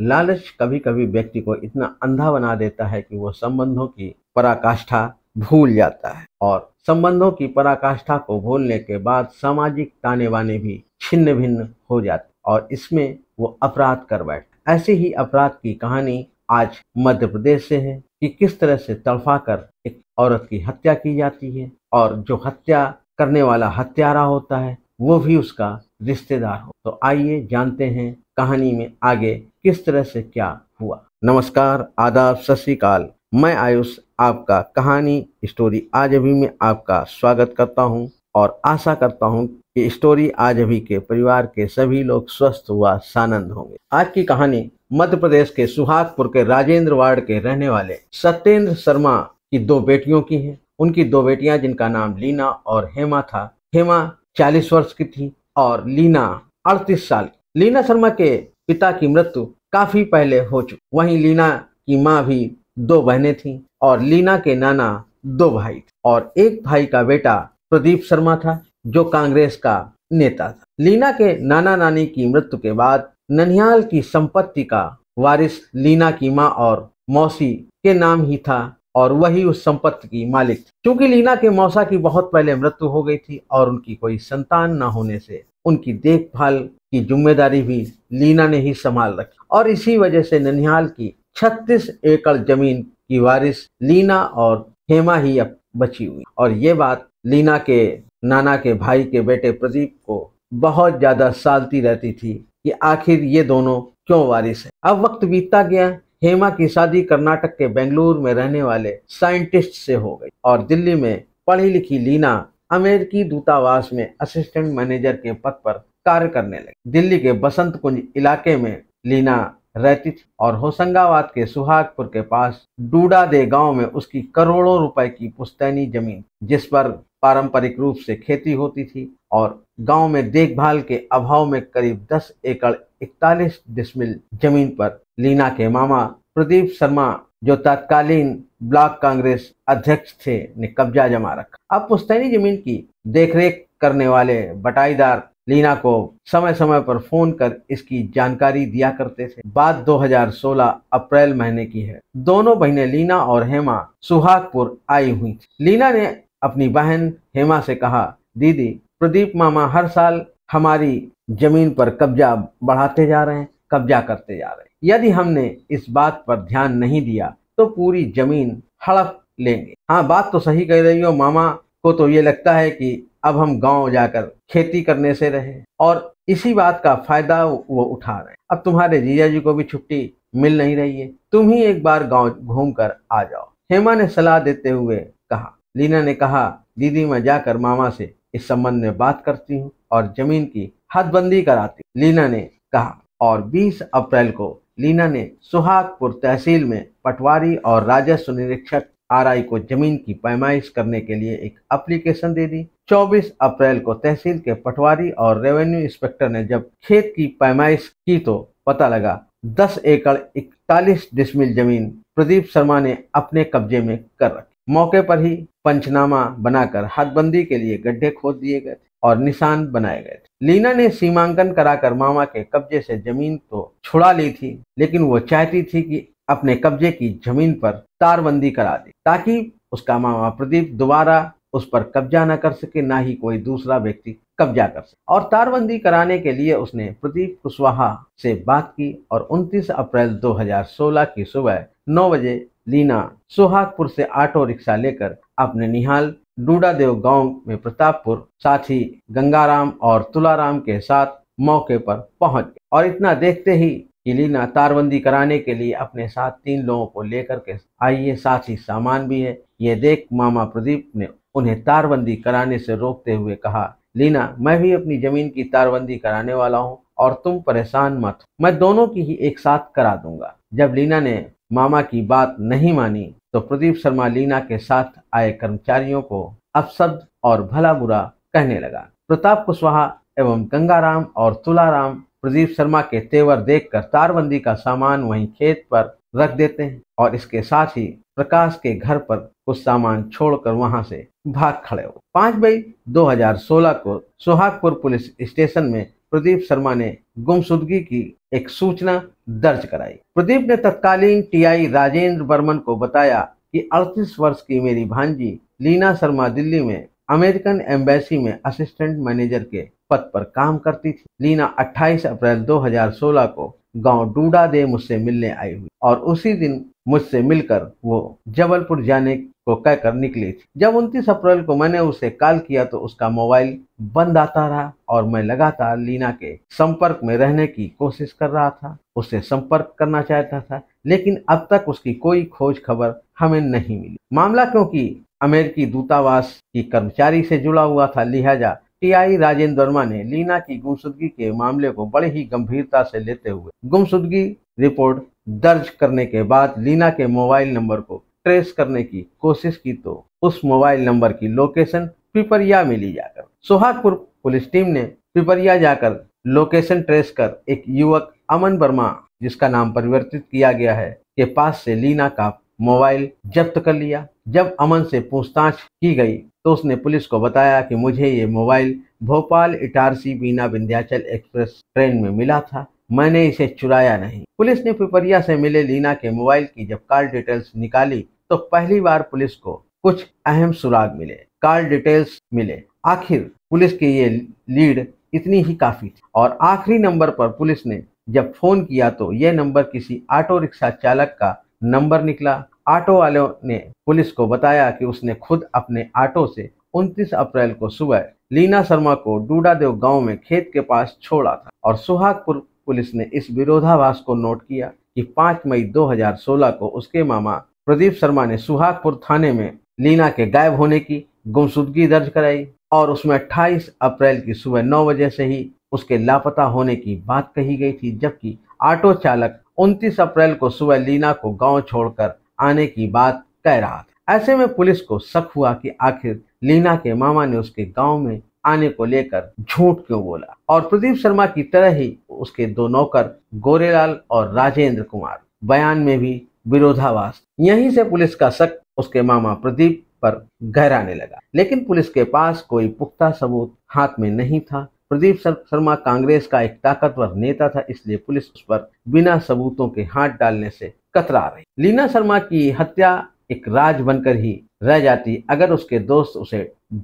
लालच कभी कभी व्यक्ति को इतना अंधा बना देता है कि वो संबंधों की पराकाष्ठा भूल जाता है और संबंधों की पराकाष्ठा को भूलने के बाद सामाजिक ताने बाने भी छिन्न भिन्न हो जाते और इसमें वो अपराध कर बैठ ऐसे ही अपराध की कहानी आज मध्य प्रदेश से है कि किस तरह से तड़फा कर एक औरत की हत्या की जाती है और जो हत्या करने वाला हत्यारा होता है वो भी उसका रिश्तेदार हो तो आइए जानते हैं कहानी में आगे किस तरह से क्या हुआ नमस्कार आदाब सत मैं आयुष आपका कहानी स्टोरी आज अभी में आपका स्वागत करता हूँ और आशा करता हूँ कि स्टोरी आज अभी के परिवार के सभी लोग स्वस्थ हुआ सानंद होंगे आज की कहानी मध्य प्रदेश के सुहागपुर के राजेंद्र वार्ड के रहने वाले सत्येंद्र शर्मा की दो बेटियों की है उनकी दो बेटियां जिनका नाम लीना और हेमा था हेमा चालीस वर्ष की थी और लीना अड़तीस साल लीना शर्मा के पिता की मृत्यु काफी पहले हो चुकी वहीं लीना की माँ भी दो बहनें थीं और लीना के नाना दो भाई थे और एक भाई का बेटा प्रदीप शर्मा था जो कांग्रेस का नेता था लीना के नाना नानी की मृत्यु के बाद ननिहाल की संपत्ति का वारिस लीना की माँ और मौसी के नाम ही था और वही उस संपत्ति की मालिक थी क्योंकि लीना के मौसा की बहुत पहले मृत्यु हो गई थी और उनकी कोई संतान न होने से उनकी देखभाल की जिम्मेदारी भी लीना ने ही संभाल रखी और इसी वजह से ननिहाल की 36 एकड़ जमीन की वारिस लीना और हेमा ही अब बची हुई और ये बात लीना के नाना के भाई के बेटे प्रदीप को बहुत ज्यादा सालती रहती थी कि आखिर ये दोनों क्यों वारिस है अब वक्त बीतता गया हेमा की शादी कर्नाटक के बेंगलुरु में रहने वाले साइंटिस्ट से हो गई और दिल्ली में पढ़ी लिखी लीना अमेरिकी दूतावास में असिस्टेंट मैनेजर के पद पर कार्य करने लगे दिल्ली के बसंत कुंज इलाके में लीना रहती थी और होशंगाबाद के सुहागपुर के पास डूडा दे गांव में उसकी करोड़ों रुपए की पुस्तैनी जमीन जिस पर पारंपरिक रूप से खेती होती थी और गांव में देखभाल के अभाव में करीब 10 एकड़ 41 डिसमिल जमीन पर लीना के मामा प्रदीप शर्मा जो तत्कालीन ब्लॉक कांग्रेस अध्यक्ष थे ने कब्जा जमा रखा अब पुस्तैनी जमीन की देखरेख करने वाले बटाईदार लीना को समय समय पर फोन कर इसकी जानकारी दिया करते थे बात 2016 अप्रैल महीने की है दोनों बहनें लीना और हेमा सुहागपुर आई हुई थी लीना ने अपनी बहन हेमा से कहा दीदी प्रदीप मामा हर साल हमारी जमीन पर कब्जा बढ़ाते जा रहे हैं कब्जा करते जा रहे हैं यदि हमने इस बात पर ध्यान नहीं दिया तो पूरी जमीन हड़प लेंगे हाँ बात तो सही कह रही हो मामा को तो ये लगता है कि अब हम गांव जाकर खेती करने से रहे और इसी बात का फायदा वो उठा रहे अब तुम्हारे जीजा जी को भी छुट्टी मिल नहीं रही है तुम ही एक बार गांव घूम कर आ जाओ हेमा ने सलाह देते हुए कहा लीना ने कहा दीदी मैं जाकर मामा से इस संबंध में बात करती हूँ और जमीन की हदबंदी कराती लीना ने कहा और 20 अप्रैल को लीना ने सुहागपुर तहसील में पटवारी और राजस्व निरीक्षक आरआई को जमीन की पैमाइश करने के लिए एक एप्लीकेशन दे दी 24 अप्रैल को तहसील के पटवारी और रेवेन्यू इंस्पेक्टर ने जब खेत की पैमाइश की तो पता लगा 10 एकड़ इकतालीस डिस्मिल जमीन प्रदीप शर्मा ने अपने कब्जे में कर रखी मौके पर ही पंचनामा बनाकर हदबंदी के लिए गड्ढे खोद दिए गए थे और निशान बनाए गए थे लीना ने सीमांकन कराकर मामा के कब्जे से जमीन तो छुड़ा ली थी लेकिन वो चाहती थी कि अपने कब्जे की जमीन पर तारबंदी करा दी ताकि उसका मामा प्रदीप दोबारा उस पर कब्जा न कर सके ना ही कोई दूसरा व्यक्ति कब्जा कर सके और तारबंदी कराने के लिए उसने प्रदीप कुशवाहा से बात की और 29 अप्रैल 2016 की सुबह 9 बजे लीना सुहागपुर से ऑटो रिक्शा लेकर अपने निहाल डूडादेव गांव में प्रतापपुर साथी गंगाराम और तुलाराम के साथ मौके पर पहुंच गए और इतना देखते ही कि लीना तारबंदी कराने के लिए अपने साथ तीन लोगों को लेकर के आई है साथ ही सामान भी है ये देख मामा प्रदीप ने उन्हें तारबंदी कराने से रोकते हुए कहा लीना मैं भी अपनी जमीन की तारबंदी कराने वाला हूँ और तुम परेशान मत मैं दोनों की ही एक साथ करा दूंगा जब लीना ने मामा की बात नहीं मानी तो प्रदीप शर्मा लीना के साथ आए कर्मचारियों को अपशब्द और भला बुरा कहने लगा प्रताप कुशवाहा एवं गंगाराम और तुलाराम प्रदीप शर्मा के तेवर देखकर तारबंदी का सामान वहीं खेत पर रख देते हैं और इसके साथ ही प्रकाश के घर पर कुछ सामान छोड़कर वहां से भाग खड़े हो पांच मई 2016 को सोहागपुर पुलिस स्टेशन में प्रदीप शर्मा ने गुमशुदगी की एक सूचना दर्ज कराई प्रदीप ने तत्कालीन टीआई राजेंद्र बर्मन को बताया कि 38 वर्ष की मेरी भांजी लीना शर्मा दिल्ली में अमेरिकन एम्बेसी में असिस्टेंट मैनेजर के पद पर काम करती थी लीना 28 अप्रैल 2016 को गांव डूडा दे मुझसे मिलने आई हुई और उसी दिन मुझसे मिलकर वो जबलपुर जाने को कहकर निकली थी जब उनतीस अप्रैल को मैंने उसे कॉल किया तो उसका मोबाइल बंद आता रहा और मैं लगातार लीना के संपर्क में रहने की कोशिश कर रहा था उससे संपर्क करना चाहता था लेकिन अब तक उसकी कोई खोज खबर हमें नहीं मिली मामला क्योंकि अमेरिकी दूतावास की कर्मचारी से जुड़ा हुआ था लिहाजा टीआई राजेंद्र वर्मा ने लीना की गुमशुदगी के मामले को बड़े ही गंभीरता से लेते हुए गुमशुदगी रिपोर्ट दर्ज करने के बाद लीना के मोबाइल नंबर को ट्रेस करने की कोशिश की तो उस मोबाइल नंबर की लोकेशन पिपरिया में ली जाकर सुहागपुर पुलिस टीम ने पिपरिया जाकर लोकेशन ट्रेस कर एक युवक अमन वर्मा जिसका नाम परिवर्तित किया गया है के पास से लीना का मोबाइल जब्त कर लिया जब अमन से पूछताछ की गई तो उसने पुलिस को बताया कि मुझे ये mobile Bhopal Itarsi Bina Vindhyachal express train में मिला था मैंने इसे चुराया नहीं पुलिस ने पिपरिया से मिले लीना के मोबाइल की जब कार डिटेल्स निकाली तो पहली बार पुलिस को कुछ अहम सुराग मिले कार डिटेल्स मिले आखिर पुलिस की ये लीड इतनी ही काफी थी और आखिरी नंबर पर पुलिस ने जब फोन किया तो यह नंबर किसी ऑटो रिक्शा चालक का नंबर निकला ऑटो वालों ने पुलिस को बताया कि उसने खुद अपने ऑटो से 29 अप्रैल को सुबह लीना शर्मा को डूडादेव गांव में खेत के पास छोड़ा था और सुहागपुर पुलिस ने इस विरोधाभास को नोट किया कि 5 मई 2016 को उसके मामा प्रदीप शर्मा ने सुहागपुर थाने में लीना के गायब होने की गुमशुदगी दर्ज कराई और उसमें 28 अप्रैल की सुबह नौ बजे से ही उसके लापता होने की बात कही गई थी जबकि ऑटो चालक 29 अप्रैल को सुबह लीना को गांव छोड़कर आने की बात कह रहा था ऐसे में पुलिस को शक हुआ कि आखिर लीना के मामा ने उसके गांव में आने को लेकर झूठ क्यों बोला और प्रदीप शर्मा की तरह ही उसके दो नौकर गोरेलाल और राजेंद्र कुमार बयान में भी विरोधावास यहीं से पुलिस का शक उसके मामा प्रदीप पर गहराने लगा लेकिन पुलिस के पास कोई पुख्ता सबूत हाथ में नहीं था प्रदीप शर्मा कांग्रेस का एक ताकतवर नेता था इसलिए पुलिस उस पर बिना सबूतों के हाथ डालने से कतरा रही लीना शर्मा की हत्या एक राज बनकर ही रह जाती अगर उसके दोस्त उसे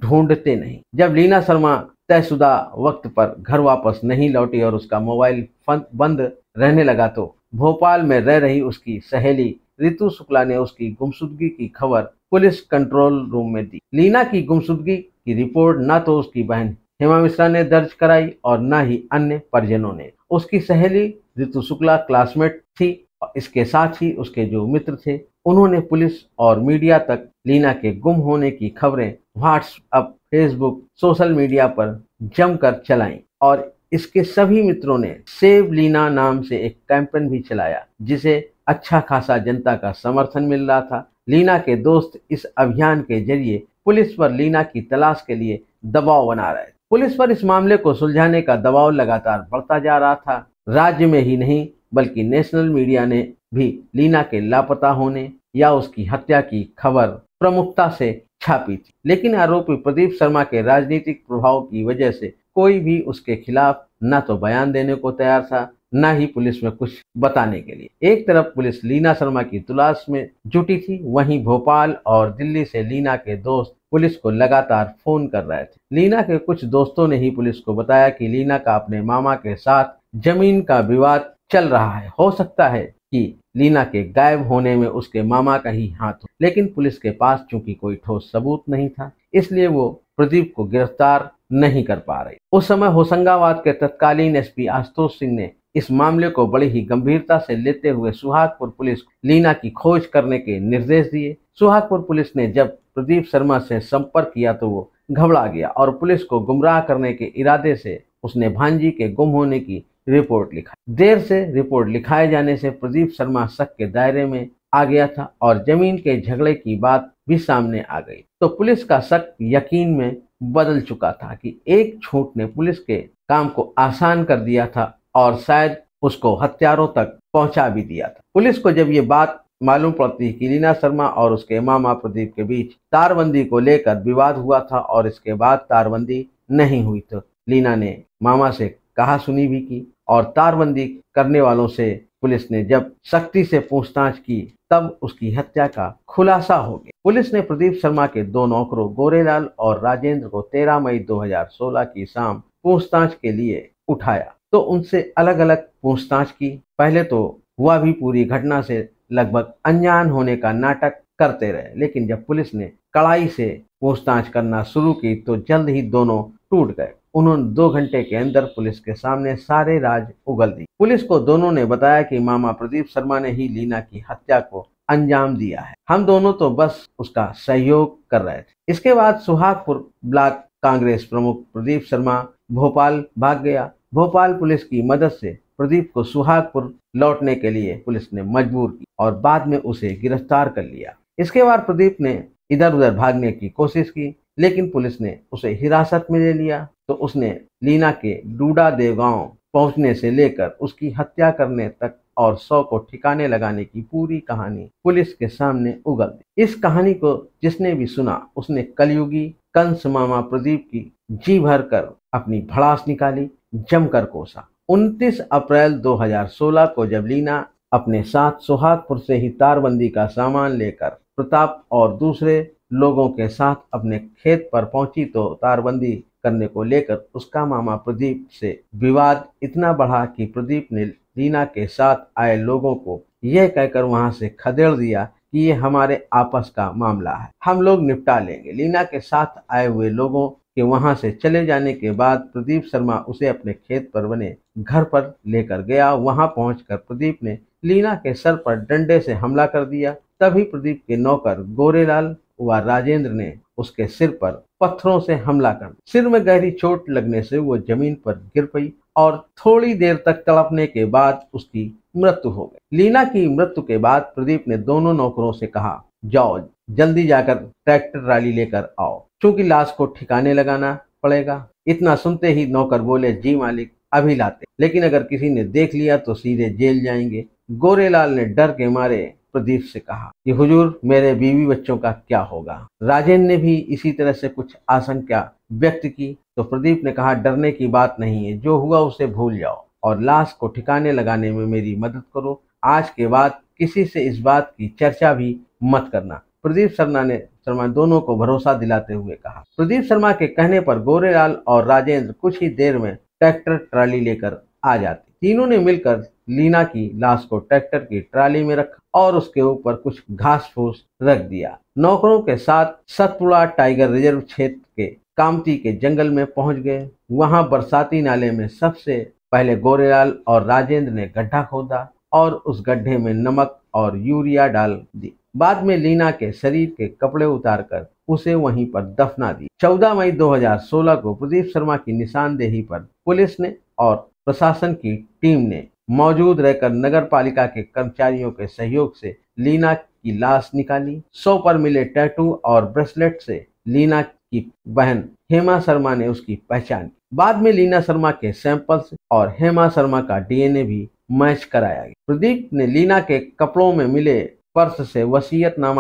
ढूंढते नहीं जब लीना शर्मा तयशुदा वक्त पर घर वापस नहीं लौटी और उसका मोबाइल बंद रहने लगा तो भोपाल में रह रही उसकी सहेली रितु शुक्ला ने उसकी गुमशुदगी की खबर पुलिस कंट्रोल रूम में दी लीना की गुमशुदगी की रिपोर्ट न तो उसकी बहन हेमा मिश्रा ने दर्ज कराई और न ही अन्य परिजनों ने उसकी सहेली रितु शुक्ला क्लासमेट थी इसके साथ ही उसके जो मित्र थे उन्होंने पुलिस और मीडिया तक लीना के गुम होने की खबरें व्हाट्सअप फेसबुक सोशल मीडिया पर जमकर चलाई और इसके सभी मित्रों ने सेव लीना नाम से एक कैंपेन भी चलाया जिसे अच्छा खासा जनता का समर्थन मिल रहा था लीना के दोस्त इस अभियान के जरिए पुलिस पर लीना की तलाश के लिए दबाव बना रहे पुलिस पर इस मामले को सुलझाने का दबाव लगातार बढ़ता जा रहा था राज्य में ही नहीं बल्कि नेशनल मीडिया ने भी लीना के लापता होने या उसकी हत्या की खबर प्रमुखता से छापी थी लेकिन आरोपी प्रदीप शर्मा के राजनीतिक प्रभाव की वजह से कोई भी उसके खिलाफ न तो बयान देने को तैयार था न ही पुलिस में कुछ बताने के लिए एक तरफ पुलिस लीना शर्मा की तलाश में जुटी थी वहीं भोपाल और दिल्ली से लीना के दोस्त पुलिस को लगातार फोन कर रहे थे लीना के कुछ दोस्तों ने ही पुलिस को बताया कि लीना का अपने मामा के साथ जमीन का विवाद चल रहा है हो सकता है कि लीना के गायब होने में उसके मामा का ही हाथ हो लेकिन पुलिस के पास चूंकि कोई ठोस सबूत नहीं था इसलिए वो प्रदीप को गिरफ्तार नहीं कर पा रही उस समय होशंगाबाद के तत्कालीन एसपी आशुतोष सिंह ने इस मामले को बड़ी ही गंभीरता से लेते हुए सुहागपुर पुलिस को लीना की खोज करने के निर्देश दिए सुहागपुर पुलिस ने जब प्रदीप शर्मा से संपर्क किया तो वो घबरा गया और पुलिस को गुमराह करने के इरादे से उसने भांजी के गुम होने की रिपोर्ट लिखा देर से रिपोर्ट लिखाए जाने से प्रदीप शर्मा शक के दायरे में आ गया था और जमीन के झगड़े की बात भी सामने आ गई तो पुलिस का शक यकीन में बदल चुका था कि एक छूट ने पुलिस के काम को आसान कर दिया था और शायद उसको हथियारों तक पहुंचा भी दिया था पुलिस को जब ये बात मालूम पड़ती कि लीना शर्मा और उसके मामा प्रदीप के बीच तारबंदी को लेकर विवाद हुआ था और इसके बाद तारबंदी नहीं हुई तो लीना ने मामा से कहा सुनी भी की और तारबंदी करने वालों से पुलिस ने जब सख्ती से पूछताछ की तब उसकी हत्या का खुलासा हो गया पुलिस ने प्रदीप शर्मा के दो नौकरों गोरेलाल और राजेंद्र को 13 मई 2016 की शाम पूछताछ के लिए उठाया तो उनसे अलग अलग पूछताछ की पहले तो हुआ भी पूरी घटना से लगभग अनजान होने का नाटक करते रहे लेकिन जब पुलिस ने कड़ाई से पूछताछ करना शुरू की तो जल्द ही दोनों टूट गए उन्होंने दो घंटे के अंदर पुलिस के सामने सारे राज उगल दी पुलिस को दोनों ने बताया कि मामा प्रदीप शर्मा ने ही लीना की हत्या को अंजाम दिया है हम दोनों तो बस उसका सहयोग कर रहे थे इसके बाद सुहागपुर ब्लॉक कांग्रेस प्रमुख प्रदीप शर्मा भोपाल भाग गया भोपाल पुलिस की मदद से प्रदीप को सुहागपुर लौटने के लिए पुलिस ने मजबूर की और बाद में उसे गिरफ्तार कर लिया इसके बाद प्रदीप ने इधर उधर भागने की कोशिश की लेकिन पुलिस ने उसे हिरासत में ले लिया तो उसने लीना के डूडा देवगांव पहुंचने से लेकर उसकी हत्या करने तक और सौ को ठिकाने लगाने की पूरी कहानी पुलिस के सामने उगल दी इस कहानी को जिसने भी सुना उसने कलयुगी कंस मामा प्रदीप की जी भर कर अपनी भड़ास निकाली जमकर कोसा 29 अप्रैल 2016 को जब लीना अपने साथ सुहागपुर से ही तारबंदी का सामान लेकर प्रताप और दूसरे लोगों के साथ अपने खेत पर पहुंची तो तारबंदी करने को लेकर उसका मामा प्रदीप से विवाद इतना बढ़ा कि प्रदीप ने लीना के साथ आए लोगों को यह कहकर वहां से खदेड़ दिया कि ये हमारे आपस का मामला है हम लोग निपटा लेंगे लीना के साथ आए हुए लोगों के वहां से चले जाने के बाद प्रदीप शर्मा उसे अपने खेत पर बने घर पर लेकर गया वहां पहुंचकर प्रदीप ने लीना के सर पर डंडे से हमला कर दिया तभी प्रदीप के नौकर गोरेलाल व राजेंद्र ने उसके सिर पर पत्थरों से हमला कर सिर में गहरी चोट लगने से वो जमीन पर गिर पड़ी और थोड़ी देर तक तड़पने के बाद उसकी मृत्यु हो गई लीना की मृत्यु के बाद प्रदीप ने दोनों नौकरों से कहा जाओ जल्दी जाकर ट्रैक्टर राली लेकर आओ क्योंकि लाश को ठिकाने लगाना पड़ेगा इतना सुनते ही नौकर बोले जी मालिक अभी लाते लेकिन अगर किसी ने देख लिया तो सीधे जेल जाएंगे गोरेलाल ने डर के मारे प्रदीप से कहा कि हुजूर मेरे बीवी बच्चों का क्या होगा राजेन ने भी इसी तरह से कुछ आशंका व्यक्त की तो प्रदीप ने कहा डरने की बात नहीं है जो हुआ उसे भूल जाओ और लाश को ठिकाने लगाने में मेरी मदद करो आज के बाद किसी से इस बात की चर्चा भी मत करना प्रदीप शर्मा ने शर्मा दोनों को भरोसा दिलाते हुए कहा प्रदीप शर्मा के कहने पर गोरेलाल और राजेंद्र कुछ ही देर में ट्रैक्टर ट्राली लेकर आ जाते तीनों ने मिलकर लीना की लाश को ट्रैक्टर की ट्राली में रखा और उसके ऊपर कुछ घास फूस रख दिया नौकरों के साथ सतपुड़ा टाइगर रिजर्व क्षेत्र के कामती के जंगल में पहुंच गए वहां बरसाती नाले में सबसे पहले गोरेलाल और राजेंद्र ने गड्ढा खोदा और उस गड्ढे में नमक और यूरिया डाल दी बाद में लीना के शरीर के कपड़े उतार कर उसे वहीं पर दफना दी 14 मई 2016 को प्रदीप शर्मा की निशानदेही पर पुलिस ने और प्रशासन की टीम ने मौजूद रहकर नगर पालिका के कर्मचारियों के सहयोग से लीना की लाश निकाली सौ पर मिले टैटू और ब्रेसलेट से लीना की बहन हेमा शर्मा ने उसकी पहचान बाद में लीना शर्मा के सैंपल्स और हेमा शर्मा का डीएनए भी मैच कराया गया प्रदीप ने लीना के कपड़ों में मिले पर्स से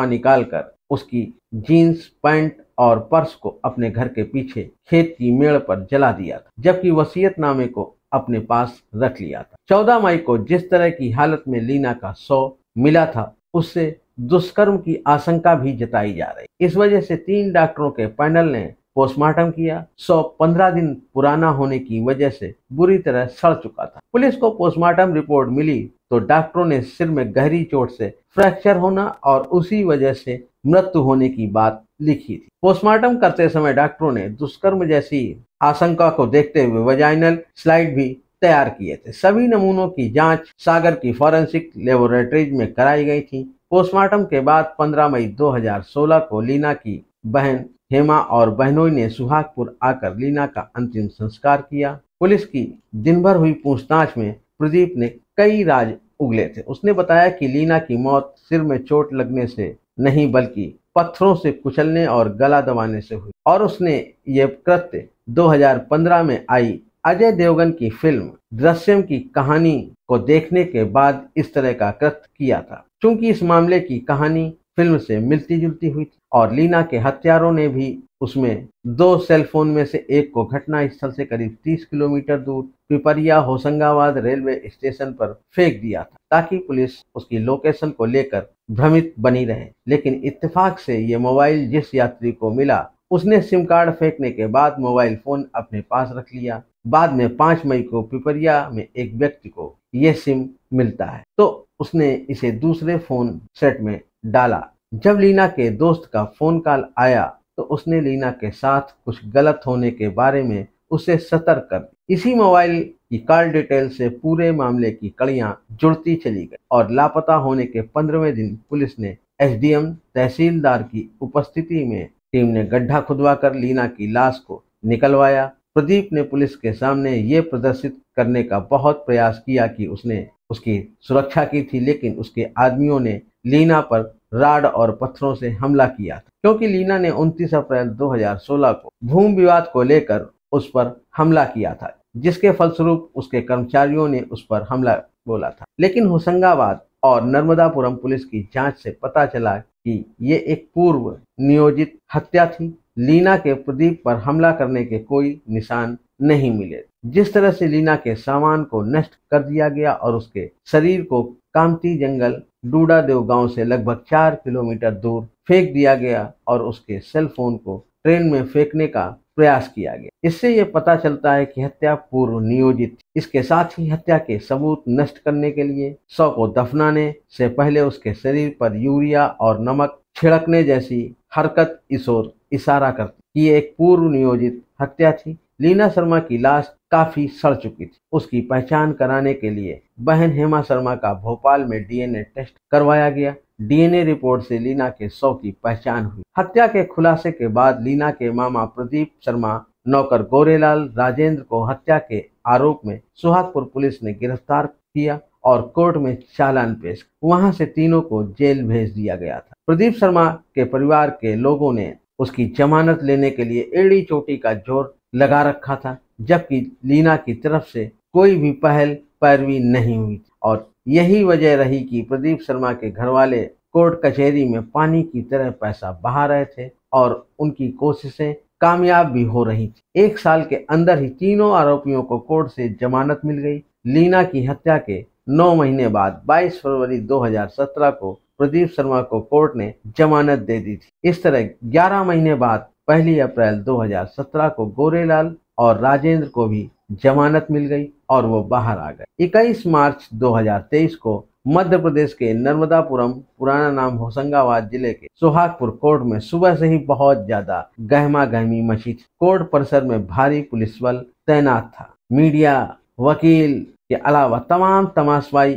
निकाल कर उसकी जीन्स पैंट और पर्स को अपने घर के पीछे खेत की मेड़ पर जला दिया था जबकि वसीयतनामे को अपने पास रख लिया था चौदह मई को जिस तरह की हालत में लीना का सौ मिला था उससे दुष्कर्म की आशंका भी जताई जा रही इस वजह से तीन डॉक्टरों के पैनल ने पोस्टमार्टम किया सौ पंद्रह दिन पुराना होने की वजह से बुरी तरह सड़ चुका था पुलिस को पोस्टमार्टम रिपोर्ट मिली तो डॉक्टरों ने सिर में गहरी चोट से फ्रैक्चर होना और उसी वजह से मृत्यु होने की बात लिखी थी पोस्टमार्टम करते समय डॉक्टरों ने दुष्कर्म जैसी आशंका को देखते हुए वजाइनल स्लाइड भी तैयार किए थे सभी नमूनों की जांच सागर की फॉरेंसिक लेबोरेटरीज में कराई गई थी पोस्टमार्टम के बाद 15 मई 2016 को लीना की बहन हेमा और बहनोई ने सुहागपुर आकर लीना का अंतिम संस्कार किया पुलिस की दिन भर हुई पूछताछ में प्रदीप ने कई राज उगले थे उसने बताया कि लीना की मौत सिर में चोट लगने से नहीं बल्कि पत्थरों से कुचलने और गला दबाने से हुई और उसने ये कृत्य 2015 में आई अजय देवगन की फिल्म दृश्यम की कहानी को देखने के बाद इस तरह का कृत्य किया था क्योंकि इस मामले की कहानी फिल्म से मिलती जुलती हुई थी और लीना के हत्यारों ने भी उसमें दो सेल फोन में से एक को घटना स्थल से करीब 30 किलोमीटर दूर पिपरिया होशंगाबाद रेलवे स्टेशन पर फेंक दिया था ताकि पुलिस उसकी लोकेशन को लेकर भ्रमित बनी रहे लेकिन इत्तेफाक से ये मोबाइल जिस यात्री को मिला उसने सिम कार्ड फेंकने के बाद मोबाइल फोन अपने पास रख लिया बाद में पांच मई को पिपरिया में एक व्यक्ति को ये सिम मिलता है तो उसने इसे दूसरे फोन सेट में डाला जब लीना के दोस्त का फोन कॉल आया तो उसने लीना के साथ कुछ गलत होने के बारे में उसे सतर्क कर इसी मोबाइल की कॉल डिटेल से पूरे मामले की कड़ियां जुड़ती चली गई और लापता होने के पंद्रहवें दिन पुलिस ने एसडीएम तहसीलदार की उपस्थिति में टीम ने गड्ढा खुदवा कर लीना की लाश को निकलवाया प्रदीप ने पुलिस के सामने ये प्रदर्शित करने का बहुत प्रयास किया कि उसने उसकी सुरक्षा की थी लेकिन उसके आदमियों ने लीना पर राड और पत्थरों से हमला किया था क्योंकि लीना ने 29 अप्रैल 2016 को भूमि विवाद को लेकर उस पर हमला किया था जिसके फलस्वरूप उसके कर्मचारियों ने उस पर हमला बोला था लेकिन होशंगाबाद और नर्मदापुरम पुलिस की जांच से पता चला कि ये एक पूर्व नियोजित हत्या थी लीना के प्रदीप पर हमला करने के कोई निशान नहीं मिले जिस तरह से लीना के सामान को नष्ट कर दिया गया और उसके शरीर को कामती जंगल डूडादेव गांव से लगभग चार किलोमीटर दूर फेंक दिया गया और उसके सेल फोन को ट्रेन में फेंकने का प्रयास किया गया इससे ये पता चलता है कि हत्या पूर्व नियोजित थी इसके साथ ही हत्या के सबूत नष्ट करने के लिए शव को दफनाने से पहले उसके शरीर पर यूरिया और नमक छिड़कने जैसी हरकत इस ओर इशारा करती कि ये एक पूर्व नियोजित हत्या थी लीना शर्मा की लाश काफी सड़ चुकी थी उसकी पहचान कराने के लिए बहन हेमा शर्मा का भोपाल में डीएनए टेस्ट करवाया गया डीएनए रिपोर्ट से लीना के शव की पहचान हुई हत्या के खुलासे के बाद लीना के मामा प्रदीप शर्मा नौकर गोरेलाल राजेंद्र को हत्या के आरोप में सुहागपुर पुलिस ने गिरफ्तार किया और कोर्ट में चालान पेश वहां से तीनों को जेल भेज दिया गया था प्रदीप शर्मा के परिवार के लोगों ने उसकी जमानत लेने के लिए एड़ी चोटी का जोर लगा रखा था जबकि लीना की तरफ से कोई भी पहल पैरवी नहीं हुई और यही वजह रही कि प्रदीप शर्मा के घरवाले कोर्ट कचहरी में पानी की तरह पैसा बहा रहे थे और उनकी कोशिशें कामयाब भी हो रही थी एक साल के अंदर ही तीनों आरोपियों को कोर्ट से जमानत मिल गई लीना की हत्या के नौ महीने बाद 22 फरवरी 2017 को प्रदीप शर्मा को कोर्ट ने जमानत दे दी थी इस तरह 11 महीने बाद पहली अप्रैल 2017 को गोरेलाल और राजेंद्र को भी जमानत मिल गई और वो बाहर आ गए इक्कीस मार्च 2023 को मध्य प्रदेश के नर्मदापुरम पुराना नाम होशंगाबाद जिले के सुहागपुर कोर्ट में सुबह से ही बहुत ज्यादा गहमा गहमी मची कोर्ट परिसर में भारी पुलिस बल तैनात था मीडिया वकील के अलावा तमाम तमाशबाई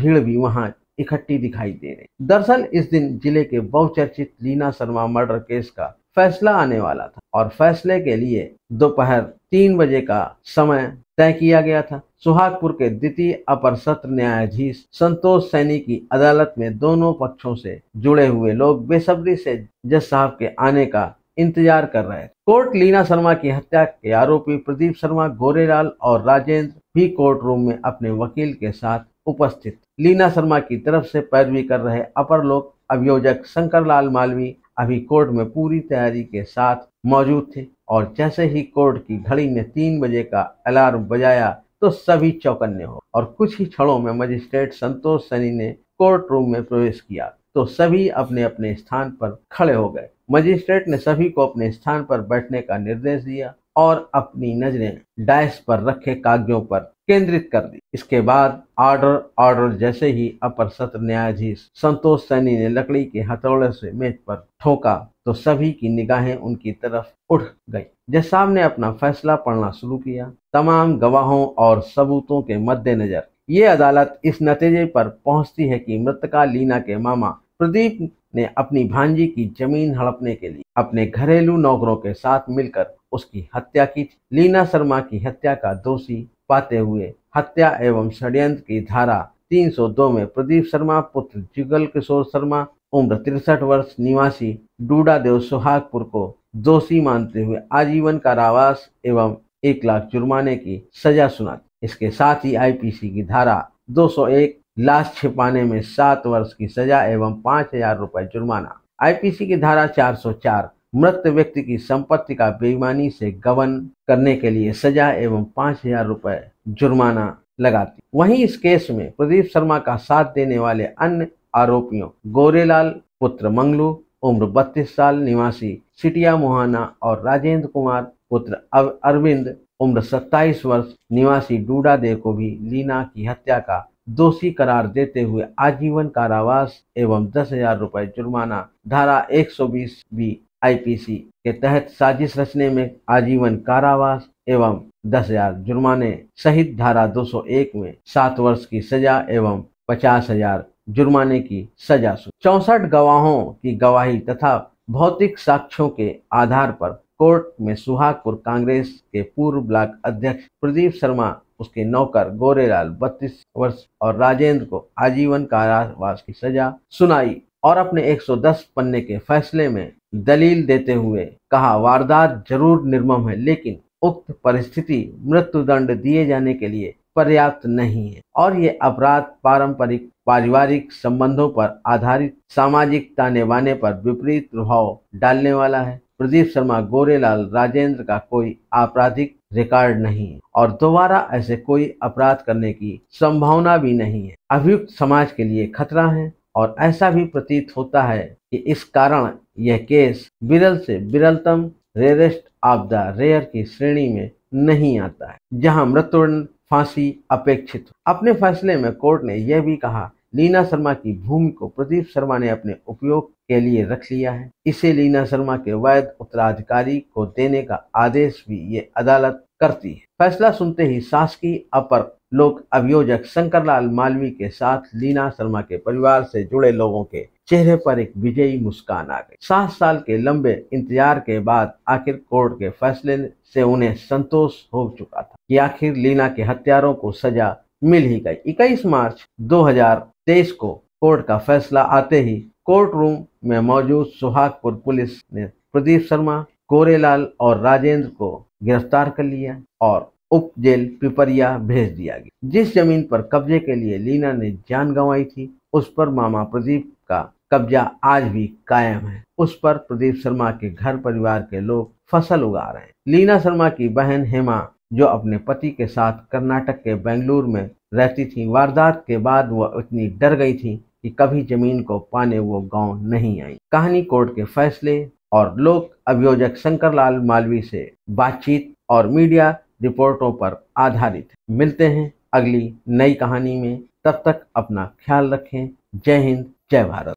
भीड़ भी वहां इकट्ठी दिखाई दे रही दरअसल इस दिन जिले के बहुचर्चित लीना शर्मा मर्डर केस का फैसला आने वाला था और फैसले के लिए दोपहर तीन बजे का समय तय किया गया था सुहागपुर के द्वितीय अपर सत्र न्यायाधीश संतोष सैनी की अदालत में दोनों पक्षों से जुड़े हुए लोग बेसब्री से जज साहब के आने का इंतजार कर रहे कोर्ट लीना शर्मा की हत्या के आरोपी प्रदीप शर्मा गोरेलाल और राजेंद्र भी कोर्ट रूम में अपने वकील के साथ उपस्थित लीना शर्मा की तरफ से पैरवी कर रहे अपर लोक अभियोजक शंकर लाल मालवी अभी कोर्ट में पूरी तैयारी के साथ मौजूद थे और जैसे ही कोर्ट की घड़ी ने तीन बजे का अलार्म बजाया तो सभी चौकन्ने हो और कुछ ही क्षणों में मजिस्ट्रेट संतोष सनी ने कोर्ट रूम में प्रवेश किया तो सभी अपने अपने स्थान पर खड़े हो गए मजिस्ट्रेट ने सभी को अपने स्थान पर बैठने का निर्देश दिया और अपनी नजरें डैश पर रखे कागजों पर केंद्रित कर दी इसके बाद ऑर्डर ऑर्डर जैसे ही अपर सत्र न्यायाधीश संतोष सैनी ने लकड़ी के हथौड़े से मेज पर ठोका तो सभी की निगाहें उनकी तरफ उठ गई जज साहब ने अपना फैसला पढ़ना शुरू किया तमाम गवाहों और सबूतों के मद्देनजर ये अदालत इस नतीजे पर पहुंचती है कि मृतका लीना के मामा प्रदीप ने अपनी भांजी की जमीन हड़पने के लिए अपने घरेलू नौकरों के साथ मिलकर उसकी हत्या की थी लीना शर्मा की हत्या का दोषी पाते हुए हत्या एवं षड्यंत्र की धारा 302 में प्रदीप शर्मा पुत्र जुगल किशोर शर्मा उम्र तिरसठ वर्ष निवासी डूडा देव सुहागपुर को दोषी मानते हुए आजीवन कारावास एवं एक लाख जुर्माने की सजा सुना इसके साथ ही आईपीसी की धारा 201 लाश छिपाने में सात वर्ष की सजा एवं पांच हजार रूपए जुर्माना आईपीसी की धारा 404 मृत व्यक्ति की संपत्ति का बेईमानी से गबन करने के लिए सजा एवं पांच हजार रुपए जुर्माना लगाती वहीं इस केस में प्रदीप शर्मा का साथ देने वाले अन्य आरोपियों गोरेलाल पुत्र मंगलू उम्र 32 साल निवासी सिटिया मोहाना और राजेंद्र कुमार पुत्र अरविंद उम्र 27 वर्ष निवासी डूडा देव को भी लीना की हत्या का दोषी करार देते हुए आजीवन कारावास एवं दस हजार रुपए जुर्माना धारा 120 भी आईपीसी के तहत साजिश रचने में आजीवन कारावास एवं दस हजार जुर्माने सहित धारा 201 में सात वर्ष की सजा एवं पचास हजार जुर्माने की सजा चौसठ गवाहों की गवाही तथा भौतिक साक्ष्यों के आधार पर कोर्ट में सुहागपुर कांग्रेस के पूर्व ब्लॉक अध्यक्ष प्रदीप शर्मा उसके नौकर गोरेलाल बत्तीस वर्ष और राजेंद्र को आजीवन कारावास की सजा सुनाई और अपने 110 पन्ने के फैसले में दलील देते हुए कहा वारदात जरूर निर्मम है लेकिन उक्त परिस्थिति मृत्युदंड दिए जाने के लिए पर्याप्त नहीं है और ये अपराध पारंपरिक पारिवारिक संबंधों पर आधारित सामाजिक ताने वाने पर विपरीत प्रभाव डालने वाला है प्रदीप शर्मा गोरेलाल राजेंद्र का कोई आपराधिक रिकॉर्ड नहीं है और दोबारा ऐसे कोई अपराध करने की संभावना भी नहीं है अभियुक्त समाज के लिए खतरा है और ऐसा भी प्रतीत होता है कि इस कारण यह केस विरल से विरलतम रेरेस्ट ऑफ द रेयर की श्रेणी में नहीं आता है जहां मृत्युदंड फांसी अपेक्षित अपने फैसले में कोर्ट ने यह भी कहा लीना शर्मा की भूमि को प्रदीप शर्मा ने अपने उपयोग के लिए रख लिया है इसे लीना शर्मा के वैध उत्तराधिकारी को देने का आदेश भी ये अदालत करती है फैसला सुनते ही शासकीय अपर लोक अभियोजक शंकर लाल मालवी के साथ लीना शर्मा के परिवार से जुड़े लोगों के चेहरे पर एक विजयी मुस्कान आ गई सात साल के लंबे इंतजार के बाद आखिर कोर्ट के फैसले से उन्हें संतोष हो चुका था कि आखिर लीना के हत्यारों को सजा मिल ही गई इक्कीस मार्च 2023 को कोर्ट का फैसला आते ही कोर्ट रूम में मौजूद सुहागपुर पुलिस ने प्रदीप शर्मा कोरेलाल और राजेंद्र को गिरफ्तार कर लिया और उप जेल पिपरिया भेज दिया गया जिस जमीन पर कब्जे के लिए लीना ने जान गंवाई थी उस पर मामा प्रदीप का कब्जा आज भी कायम है उस पर प्रदीप शर्मा के घर परिवार के लोग फसल उगा रहे हैं लीना शर्मा की बहन हेमा जो अपने पति के साथ कर्नाटक के बेंगलुरु में रहती थी वारदात के बाद वह इतनी डर गई थी कि कभी जमीन को पाने वो गांव नहीं आई कहानी कोर्ट के फैसले और लोक अभियोजक शंकर लाल मालवी से बातचीत और मीडिया रिपोर्टों पर आधारित मिलते हैं अगली नई कहानी में तब तक अपना ख्याल रखें जय हिंद जय भारत